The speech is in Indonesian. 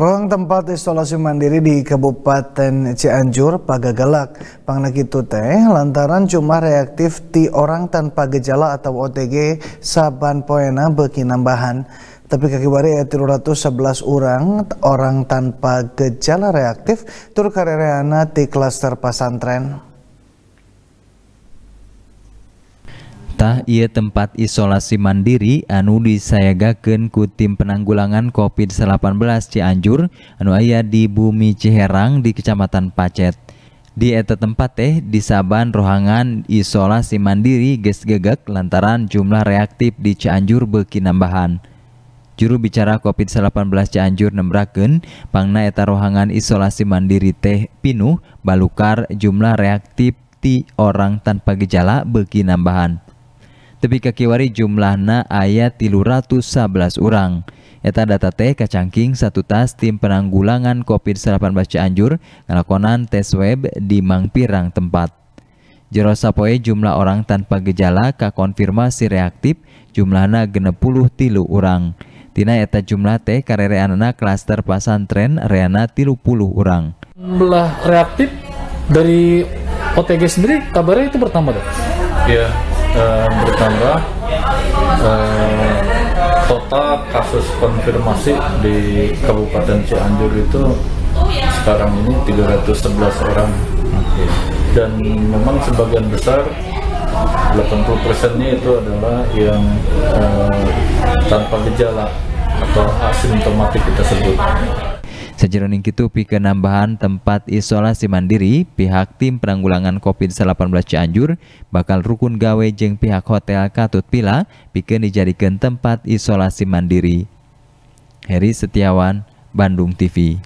Ruang tempat isolasi mandiri di Kabupaten Cianjur pagagalak pangnakitu teh lantaran cuma reaktif ti orang tanpa gejala atau OTG saban poena beki nambahan. Tapi kaki bari ya sebelas orang orang tanpa gejala reaktif tur karereana ti klaster pasantren. Tah ia tempat isolasi mandiri anu disayagaken ku tim penanggulangan covid 19 Cianjur anu aya di bumi Ciherang di Kecamatan Pacet. Di eta tempat teh di Saban rohangan isolasi mandiri ges gegak lantaran jumlah reaktif di Cianjur berkinambahan. nambahan. Juru bicara COVID-19 Cianjur nembraken pangna eta rohangan isolasi mandiri teh pinuh balukar jumlah reaktif ti orang tanpa gejala berkinambahan. nambahan tapi kakiwari jumlahna ayat tilu ratus orang. Eta data teh kacangking satu tas tim penanggulangan COVID-19 Cianjur ngelakonan tes web di mangpirang tempat. Jero sapoe jumlah orang tanpa gejala kakonfirmasi reaktif jumlahna genepuluh tilu orang. Tina eta jumlah teh karereanana klaster pasantren reana tilu puluh orang. Jumlah reaktif dari OTG sendiri kabarnya itu bertambah deh. Iya. Yeah uh, bertambah uh, total kasus konfirmasi di Kabupaten Cianjur itu sekarang ini 311 orang dan memang sebagian besar 80 persennya itu adalah yang uh, tanpa gejala atau asimptomatik kita sebut. Sejeroning itu pihak penambahan tempat isolasi mandiri, pihak tim penanggulangan COVID-19 Cianjur bakal rukun gawe jeng pihak hotel Katut Pila pikeun dijadikan tempat isolasi mandiri. Heri Setiawan, Bandung TV